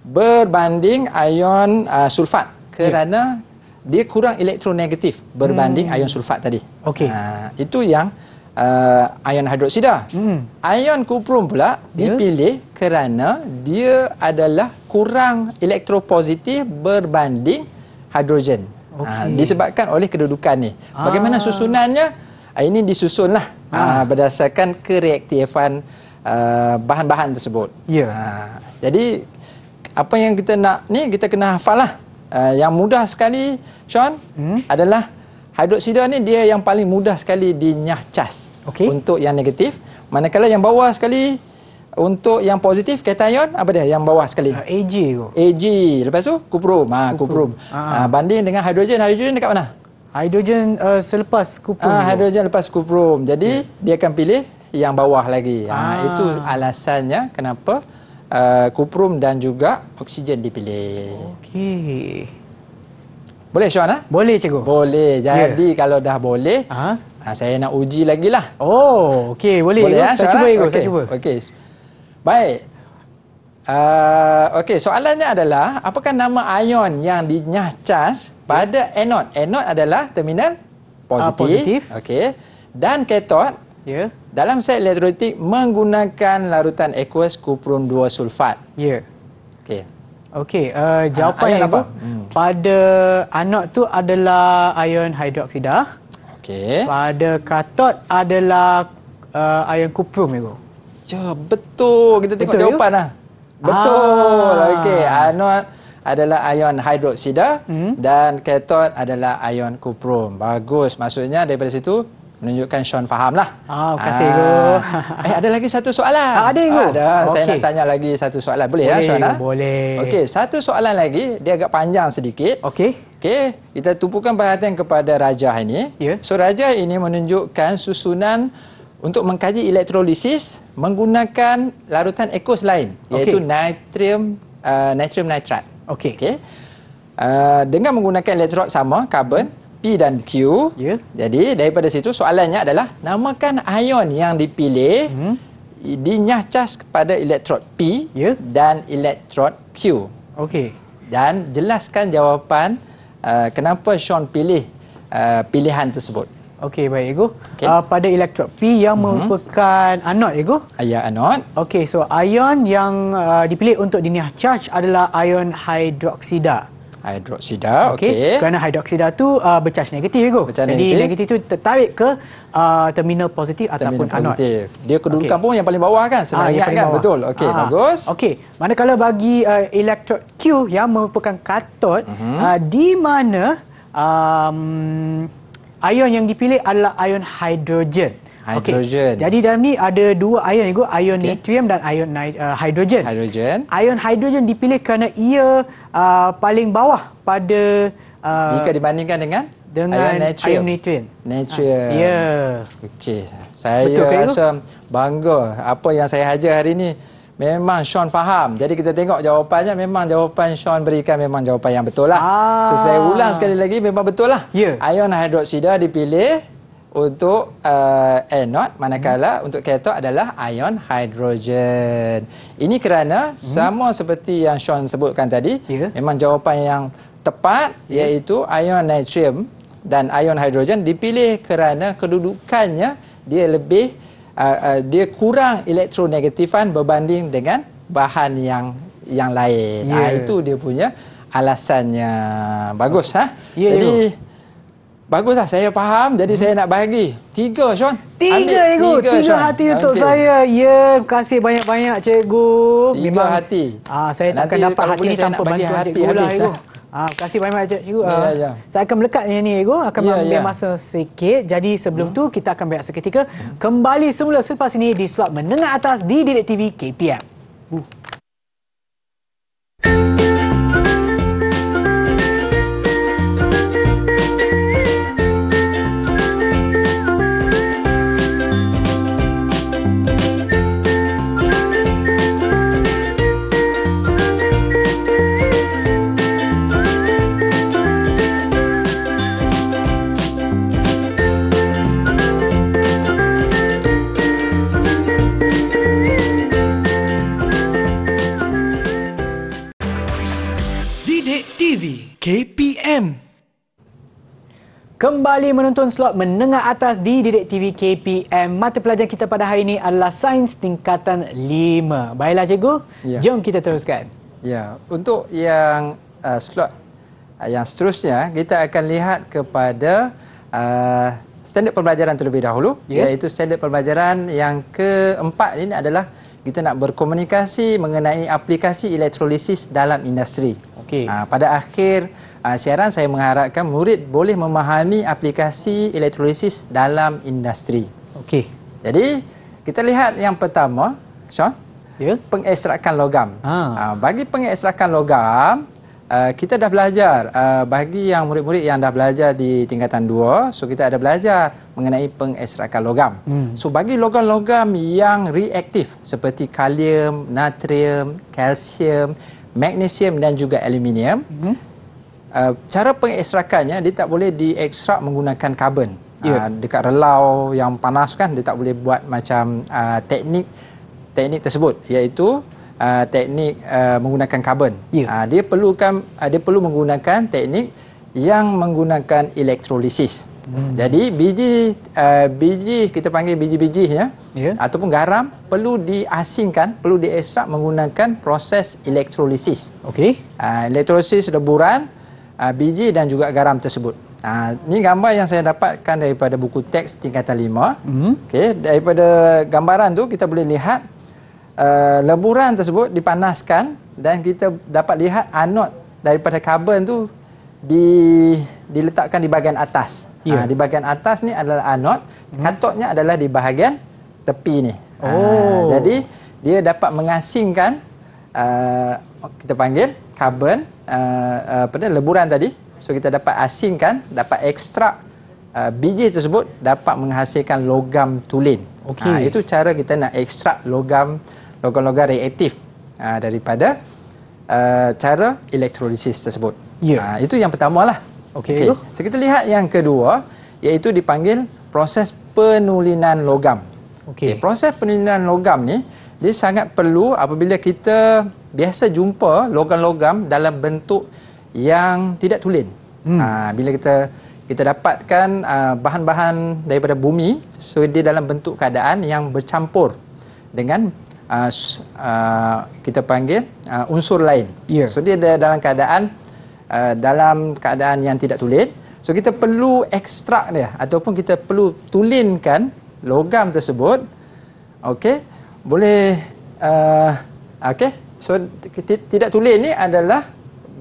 berbanding ion uh, sulfat ya. kerana yeah. dia kurang elektronegatif berbanding mm -hmm. ion sulfat tadi. Okay. Uh, ah, itu yang uh, ion hidroksida. Lah. Hmm. Ion kuprum pula yeah. dipilih kerana dia adalah kurang elektropositif berbanding hidrogen. Ah, okay. Uh, disebabkan oleh kedudukan ni. Ah. Bagaimana susunannya? Uh, ini disusunlah ah. uh, berdasarkan kereaktifan bahan-bahan uh, tersebut. Yeah. Ya. Uh, jadi apa yang kita nak ni kita kena hafal lah. Uh, yang mudah sekali, Sean, hmm. adalah Hidroksida ni dia yang paling mudah sekali dinyahcas okay. untuk yang negatif. Manakala yang bawah sekali untuk yang positif kation apa dia yang bawah sekali? Uh, ah, Ag Ag lepas tu kuprum. Ah ha, kuprum. kuprum. Ha, ah. ah, banding dengan hidrogen, hidrogen dekat mana? Hidrogen uh, selepas kuprum. Ah ha, hidrogen lepas kuprum. Jadi yeah. dia akan pilih yang bawah lagi. Ha, ah. itu alasannya kenapa uh, eh, kuprum dan juga oksigen dipilih. Okay. Boleh Syuan? Ha? Boleh cikgu. Boleh. Ya. Jadi yeah. kalau dah boleh, ha? ha? saya nak uji lagi lah. Oh, okey. Boleh. boleh ya, saya, cuba, ha? ego, okay. saya cuba cikgu. Baik. Uh, okey, soalannya adalah apakah nama ion yang dinyah cas pada yeah. anod? Anod adalah terminal positif. Uh, positif. Okey. Dan ketod, yeah. dalam set elektrolitik menggunakan larutan aqueous cuprum 2 sulfat. Ya. Yeah. Okey, uh, jawapan ah, yang apa? Hmm. Pada anak tu adalah ion hidroksida. Okey. Pada katod adalah uh, eh, ion kuprum ego. Ya, betul. Kita tengok betul jawapan lah. Betul. Ah. Okey, anod adalah ion hidroksida hmm. dan katod adalah ion kuprum. Bagus. Maksudnya daripada situ menunjukkan Sean faham lah. Ah, oh, kasih tu. Ah. Eh, ada lagi satu soalan. Ah, ada tu. ada. Okay. Saya nak tanya lagi satu soalan. Boleh, ya, boleh ya, Sean? Ah? Boleh. Okey, satu soalan lagi. Dia agak panjang sedikit. Okey. Okey, kita tumpukan perhatian kepada rajah ini. Yeah. So, rajah ini menunjukkan susunan untuk mengkaji elektrolisis menggunakan larutan ekos lain iaitu okay. natrium uh, nitrium nitrat. Okey. Okey. Uh, dengan menggunakan elektrod sama karbon, P dan Q. Yeah. Jadi daripada situ soalannya adalah namakan ion yang dipilih hmm. dinyahcas kepada elektrod P yeah. dan elektrod Q. Okey. Dan jelaskan jawapan uh, kenapa Sean pilih uh, pilihan tersebut. Okey baik ego. Okay. Uh, pada elektrod P yang mm -hmm. merupakan anod ego. Ya anod. Okey so ion yang uh, dipilih untuk dinyah charge adalah ion hidroksida hidroksida okey okay. kerana hidroksida tu uh, bercas negatif go jadi negatif. negatif tu tertarik ke uh, terminal positif terminal ataupun positif. dia kedudukan okay. pun yang paling bawah kan senang ah, ingat kan betul okey ah. bagus okey manakala bagi uh, elektrod Q yang merupakan katod uh-huh. Mhm. uh, di mana um, ion yang dipilih adalah ion hidrogen Hydrogen. Okay. Jadi dalam ni ada dua ion iaitu ion okay. natrium dan ion uh, hydrogen. Hydrogen. Ion hydrogen dipilih kerana ia uh, paling bawah pada uh, jika dibandingkan dengan dengan ion natrium. Ion natrium. natrium. Ha. Yeah. Ya. Okey. Saya Betul, rasa bangga apa yang saya hajar hari ini. Memang Sean faham. Jadi kita tengok jawapannya memang jawapan Sean berikan memang jawapan yang betul lah. Ah. So saya ulang sekali lagi memang betul lah. Yeah. Ion hidroksida dipilih untuk uh, anode manakala hmm. untuk katod adalah ion hidrogen. Ini kerana hmm. sama seperti yang Sean sebutkan tadi, yeah. memang jawapan yang tepat yeah. iaitu ion natrium dan ion hidrogen dipilih kerana kedudukannya dia lebih uh, uh, dia kurang elektronegatifan berbanding dengan bahan yang yang lain. Yeah. Ya. Ha, itu dia punya alasannya. Bagus ha. Yeah, ya. Jadi yeah. Baguslah saya faham jadi hmm. saya nak bagi. Tiga Sean. Tiga Ambil cikgu. Tiga, tiga hati untuk saya. Ya, terima kasih banyak-banyak cikgu. Tiga Memang, hati. Ah saya Nanti takkan dapat hati ni tanpa bantuan hati cikgu lah, lah. Ah, terima kasih banyak Encik Cikgu. Yeah, ya, yeah. Saya akan melekat yang ini Cikgu. Akan yeah, ambil yeah. masa sikit. Jadi sebelum yeah. Hmm. tu kita akan berehat seketika. Kembali semula selepas ini di slot menengah atas di Didik TV KPM. Uh. Kembali menonton slot menengah atas di Didik TV KPM. Mata pelajaran kita pada hari ini adalah sains tingkatan 5. Baiklah cikgu, ya. jom kita teruskan. Ya, untuk yang uh, slot uh, yang seterusnya kita akan lihat kepada uh, standard pembelajaran terlebih dahulu ya. iaitu standard pembelajaran yang keempat ini adalah kita nak berkomunikasi mengenai aplikasi elektrolisis dalam industri. Okey. Uh, pada akhir uh, siaran saya mengharapkan murid boleh memahami aplikasi elektrolisis dalam industri. Okey. Jadi kita lihat yang pertama, Sean. Ya. Yeah. Pengekstrakan logam. Ha. Uh, bagi pengekstrakan logam Uh, kita dah belajar uh, bagi yang murid-murid yang dah belajar di tingkatan 2 so kita ada belajar mengenai pengekstrakan logam. Hmm. So bagi logam-logam yang reaktif seperti kalium, natrium, kalsium, magnesium dan juga aluminium, hmm. Uh, cara pengekstrakannya dia tak boleh diekstrak menggunakan karbon. Yeah. Uh, dekat relau yang panas kan dia tak boleh buat macam uh, teknik teknik tersebut iaitu uh, teknik uh, menggunakan karbon. Yeah. Uh, dia perlukan uh, dia perlu menggunakan teknik yang menggunakan elektrolisis. Hmm. Jadi biji uh, biji kita panggil biji-biji ya yeah. ataupun garam perlu diasingkan, perlu diekstrak menggunakan proses elektrolisis. Okey. Uh, elektrolisis deburan uh, biji dan juga garam tersebut. Uh, ah, ini gambar yang saya dapatkan daripada buku teks tingkatan lima. Mm-hmm. Okay, daripada gambaran tu kita boleh lihat uh, leburan tersebut dipanaskan dan kita dapat lihat anod daripada karbon tu di diletakkan di bahagian atas. Yeah. Ya. Ha, di bahagian atas ni adalah anod, mm. katoknya adalah di bahagian tepi ni. Oh. jadi dia dapat mengasingkan uh, kita panggil karbon uh, apa ni leburan tadi so kita dapat asingkan dapat ekstrak uh, biji tersebut dapat menghasilkan logam tulen okey uh, itu cara kita nak ekstrak logam logam-logam reaktif uh, daripada uh, cara elektrolisis tersebut ya yeah. Ha, uh, itu yang pertamalah okey okay. so kita lihat yang kedua iaitu dipanggil proses penulinan logam okey okay, proses penulinan logam ni dia sangat perlu apabila kita biasa jumpa logam-logam dalam bentuk yang tidak tulen. Hmm. Ha, bila kita kita dapatkan ah, bahan-bahan uh, daripada bumi, so dia dalam bentuk keadaan yang bercampur dengan uh, uh, kita panggil uh, unsur lain. Yeah. So dia ada dalam keadaan uh, dalam keadaan yang tidak tulen. So kita perlu ekstrak dia ataupun kita perlu tulenkan logam tersebut. Okey. Boleh uh, okey. So tidak tulen ni adalah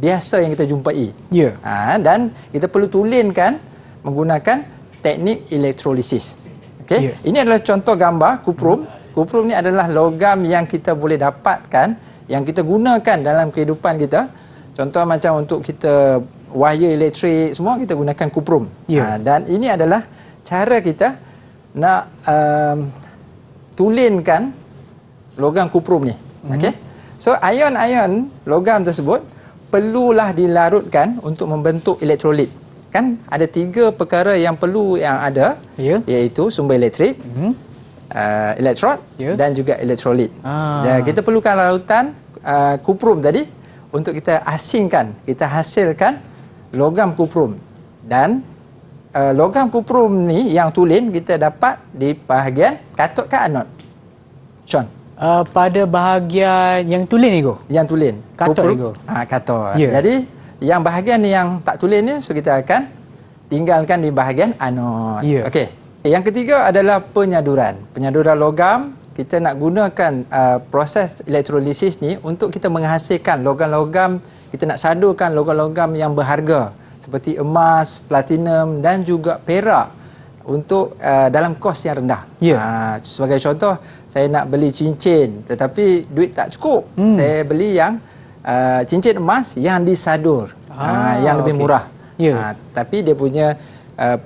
biasa yang kita jumpai. Ya. Ha, dan kita perlu tulenkan menggunakan teknik elektrolisis. Okey. Ya. Ini adalah contoh gambar kuprum. Kuprum ni adalah logam yang kita boleh dapatkan yang kita gunakan dalam kehidupan kita. Contoh macam untuk kita wire elektrik semua kita gunakan kuprum. Ya. Ha, dan ini adalah cara kita nak um, tulenkan logam kuprum ni. Mm -hmm. Okey. So ion-ion logam tersebut perlulah dilarutkan untuk membentuk elektrolit. Kan ada tiga perkara yang perlu yang ada yeah. iaitu sumber elektrik, mm -hmm. uh, elektrod yeah. dan juga elektrolit. Ah. Ya, kita perlukan larutan uh, kuprum tadi untuk kita asingkan, kita hasilkan logam kuprum. Dan uh, logam kuprum ni yang tulen kita dapat di bahagian katod ke anod. Contoh uh, pada bahagian yang tulen ego. Yang tulen. Kato ego. Ah kato. Yeah. Jadi yang bahagian yang tak tulen ni so kita akan tinggalkan di bahagian anod. Yeah. Okey. Eh, yang ketiga adalah penyaduran. Penyaduran logam kita nak gunakan uh, proses elektrolisis ni untuk kita menghasilkan logam-logam kita nak sadurkan logam-logam yang berharga seperti emas, platinum dan juga perak untuk uh, dalam kos yang rendah. Yeah. Ya. Uh, sebagai contoh, saya nak beli cincin tetapi duit tak cukup. Hmm. Saya beli yang uh, cincin emas yang disadur, ah, uh, yang lebih okay. murah. Yeah. Ya. Uh, tapi dia punya uh,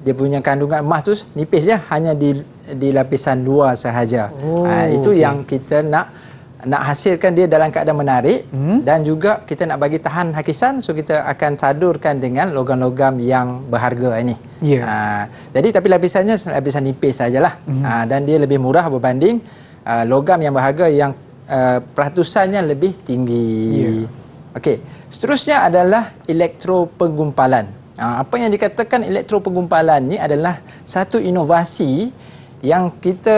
dia punya kandungan emas tu nipis je, hanya di, di lapisan luar sahaja. Oh, uh, itu okay. yang kita nak nak hasilkan dia dalam keadaan menarik hmm. dan juga kita nak bagi tahan hakisan so kita akan sadurkan dengan logam-logam yang berharga ini. Yeah. Ya. jadi tapi lapisannya lapisan nipis sajalah. Hmm. Ha, dan dia lebih murah berbanding uh, logam yang berharga yang uh, peratusannya lebih tinggi. Yeah. Okey. Seterusnya adalah elektropenggumpalan. Ha, apa yang dikatakan elektropenggumpalan ni adalah satu inovasi yang kita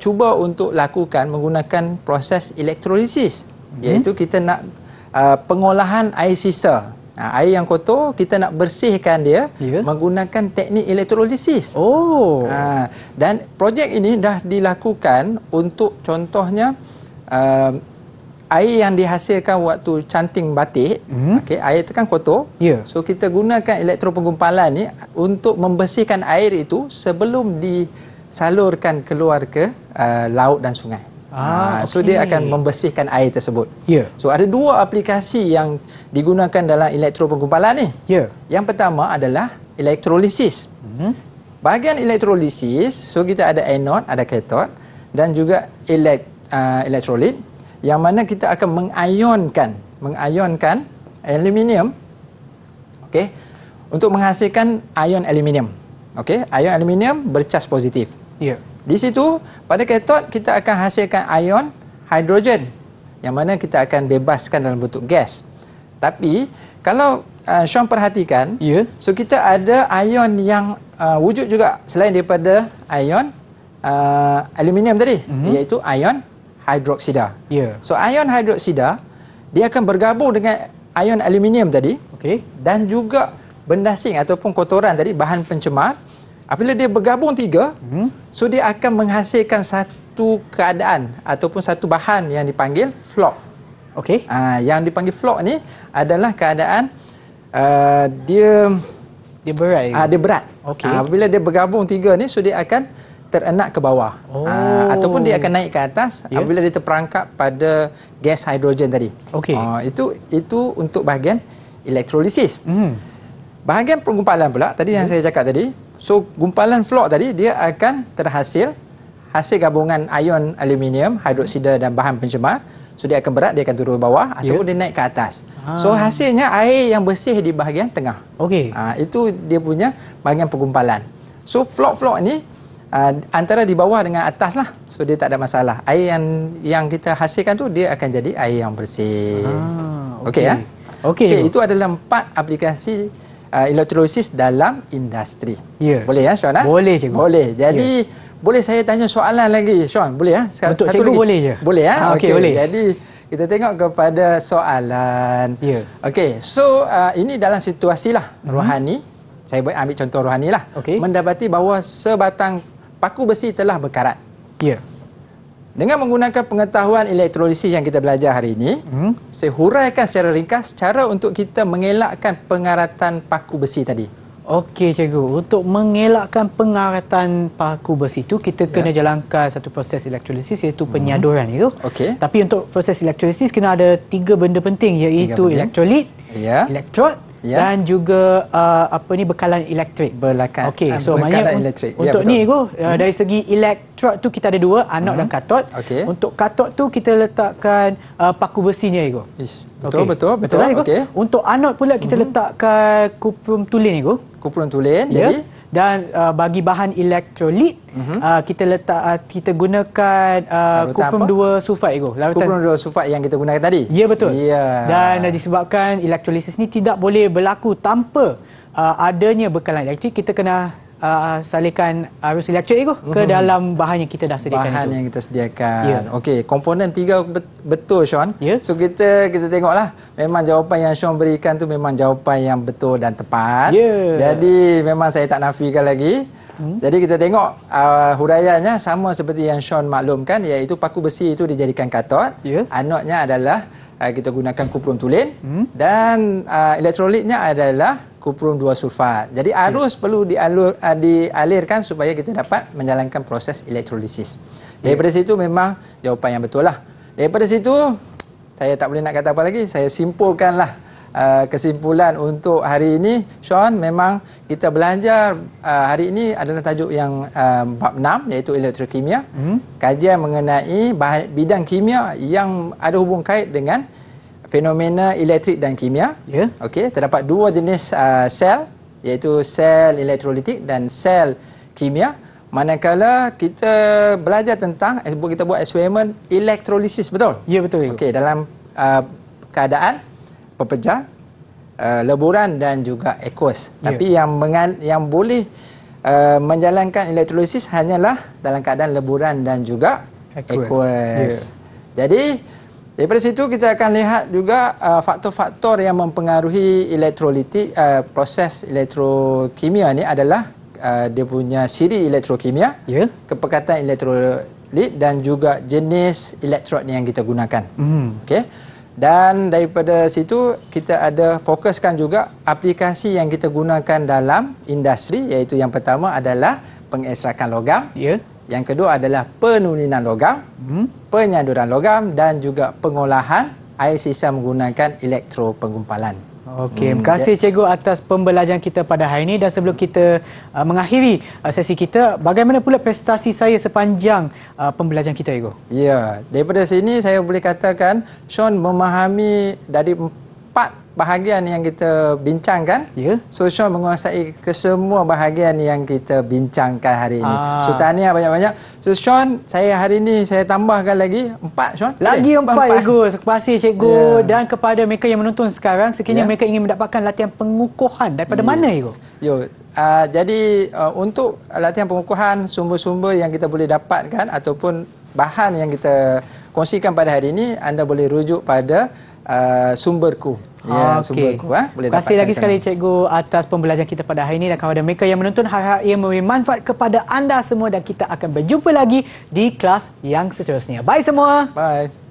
cuba untuk lakukan menggunakan proses elektrolisis hmm. iaitu kita nak uh, pengolahan air sisa ha, air yang kotor kita nak bersihkan dia yeah. menggunakan teknik elektrolisis oh ha, dan projek ini dah dilakukan untuk contohnya uh, air yang dihasilkan waktu canting batik mm. okey air itu kan kotor yeah. so kita gunakan elektro penggumpalan ni untuk membersihkan air itu sebelum di salurkan keluar ke uh, laut dan sungai. Ah, ah so okay. dia akan membersihkan air tersebut. Yeah. So ada dua aplikasi yang digunakan dalam elektro penggumpalan ni. Yeah. Yang pertama adalah elektrolisis. Mm-hmm. Bahagian elektrolisis, so kita ada anode, ada katod dan juga elekt, uh, elektrolit yang mana kita akan mengayonkan, mengayonkan aluminium. Okay, Untuk menghasilkan ion aluminium. Okay, ion aluminium bercas positif. Yeah. Di situ, pada ketot kita akan hasilkan ion hidrogen yang mana kita akan bebaskan dalam bentuk gas. Tapi, kalau uh, Sean perhatikan, yeah. so kita ada ion yang uh, wujud juga selain daripada ion uh, aluminium tadi, mm-hmm. iaitu ion hidroksida. Yeah. So, ion hidroksida, dia akan bergabung dengan ion aluminium tadi okay. dan juga benda asing ataupun kotoran tadi, bahan pencemar, Apabila dia bergabung tiga, hmm. so dia akan menghasilkan satu keadaan ataupun satu bahan yang dipanggil flock. okay? Ah, yang dipanggil flock ni adalah keadaan uh, dia dia berat. Ah, dia berat. okay. Uh, ah, apabila dia bergabung tiga ni, so dia akan terenak ke bawah. Oh. Uh, ataupun dia akan naik ke atas yeah. apabila dia terperangkap pada gas hidrogen tadi. okay? Uh, itu itu untuk bahagian elektrolisis. Hmm. Bahagian pengumpalan pula tadi yeah. yang ya. saya cakap tadi, So gumpalan flok tadi dia akan terhasil hasil gabungan ion aluminium, hidroksida dan bahan pencemar. So dia akan berat, dia akan turun bawah ya. ataupun dia naik ke atas. Ha. So hasilnya air yang bersih di bahagian tengah. Okey. Ha, itu dia punya bahagian pergumpalan. So flok-flok ni uh, antara di bawah dengan atas lah. So dia tak ada masalah. Air yang yang kita hasilkan tu dia akan jadi air yang bersih. Ha. Okey okay, ya. Okey. Okay, itu adalah empat aplikasi uh, elektrolisis dalam industri. Yeah. Boleh ya, Sean? Ha? Boleh, cikgu. Boleh. Jadi, yeah. boleh saya tanya soalan lagi, Sean? Boleh ya? Sekarang, Untuk cikgu lagi. boleh je. Boleh ya? Ha, ah, okay, okay, boleh. Jadi, kita tengok kepada soalan. Ya. Yeah. Okey, so uh, ini dalam situasi lah mm -hmm. rohani. Saya ambil contoh rohani lah. Okay. Mendapati bahawa sebatang paku besi telah berkarat. Ya. Yeah. Dengan menggunakan pengetahuan elektrolisis yang kita belajar hari ini, hmm. saya huraikan secara ringkas cara untuk kita mengelakkan pengaratan paku besi tadi. Okey cikgu, untuk mengelakkan pengaratan paku besi itu, kita kena yeah. jalankan satu proses elektrolisis iaitu hmm. penyaduran hmm. itu. Okey. Tapi untuk proses elektrolisis kena ada tiga benda penting iaitu elektrolit, yeah. elektrod ya. dan juga uh, apa ni bekalan elektrik. Belakan. Okay, ah, so maknanya elektrik. Ya, untuk ya, ni go uh, hmm. dari segi elektrik tu kita ada dua, anak hmm. dan mhm. katot. Okay. Untuk katot tu kita letakkan uh, paku besinya ego. Eh, betul, okay. betul, betul, betul. Eh, Okey. Untuk anak pula kita hmm. letakkan kuprum tulen ego. Eh, kuprum tulen. Ya. Jadi dan uh, bagi bahan elektrolit mm -hmm. uh, kita letak uh, kita gunakan uh, kupon 2 sulfat ego larutan kupon 2 sulfat yang kita gunakan tadi ya betul yeah. dan uh, disebabkan elektrolisis ni tidak boleh berlaku tanpa uh, adanya bekalan elektrik kita kena uh, salikan arus elektrik itu ke hmm. dalam bahan yang kita dah sediakan bahan itu. yang kita sediakan yeah. Okey, komponen tiga betul Sean yeah. so kita kita tengoklah memang jawapan yang Sean berikan tu memang jawapan yang betul dan tepat yeah. jadi memang saya tak nafikan lagi Hmm. Jadi kita tengok uh, huraiannya sama seperti yang Sean maklumkan iaitu paku besi itu dijadikan katod yeah. anodnya adalah uh, kita gunakan kuprum tulen hmm. dan uh, elektrolitnya adalah kuprum dua sulfat. Jadi arus yeah. perlu dialur, uh, dialirkan supaya kita dapat menjalankan proses elektrolisis. Daripada yeah. situ memang jawapan yang betul lah. Daripada situ, saya tak boleh nak kata apa lagi, saya simpulkanlah uh, kesimpulan untuk hari ini. Sean, memang kita belajar uh, hari ini adalah tajuk yang uh, bab 6 iaitu elektrokimia. Mm. Kajian mengenai bidang kimia yang ada hubung kait dengan fenomena elektrik dan kimia. Ya. Yeah. Okey, terdapat dua jenis uh, sel iaitu sel elektrolitik dan sel kimia. Manakala kita belajar tentang eh, kita buat eksperimen elektrolisis, betul? Ya, yeah, betul. Okey, dalam uh, keadaan pepejal, uh, leburan dan juga ekos. Yeah. Tapi yang mengal- yang boleh uh, menjalankan elektrolisis hanyalah dalam keadaan leburan dan juga ekos. Yeah. Jadi Daripada situ kita akan lihat juga uh, faktor-faktor uh, yang mempengaruhi elektrolitik uh, proses elektrokimia ni adalah uh, dia punya siri elektrokimia, yeah. kepekatan elektrolit dan juga jenis elektrod yang kita gunakan. Mm. Okay. Dan daripada situ kita ada fokuskan juga aplikasi yang kita gunakan dalam industri iaitu yang pertama adalah pengesrakan logam. Yeah. Yang kedua adalah penulinan logam, hmm? penyaduran logam dan juga pengolahan air sisa menggunakan elektro penggumpalan. Okey, hmm, terima kasih cikgu atas pembelajaran kita pada hari ini dan sebelum kita uh, mengakhiri uh, sesi kita, bagaimana pula prestasi saya sepanjang uh, pembelajaran kita cikgu? Ya, daripada sini saya boleh katakan Sean memahami dari empat bahagian yang kita bincangkan ya. Sean menguasai kesemua bahagian yang kita bincangkan hari ini Aa. Ah. so tahniah banyak-banyak so Sean saya hari ini saya tambahkan lagi empat Sean lagi boleh? empat, empat. Cikgu. terima kasih cikgu ya. dan kepada mereka yang menonton sekarang sekiranya ya. mereka ingin mendapatkan latihan pengukuhan daripada ya. mana cikgu Yo, uh, jadi uh, untuk latihan pengukuhan sumber-sumber yang kita boleh dapatkan ataupun bahan yang kita kongsikan pada hari ini anda boleh rujuk pada Uh, sumberku Ya, yeah, okay. sumberku. Eh? Boleh Terima kasih lagi sana. sekali cikgu atas pembelajaran kita pada hari ini dan kepada mereka yang menonton harap ia memberi manfaat kepada anda semua dan kita akan berjumpa lagi di kelas yang seterusnya. Bye semua. Bye.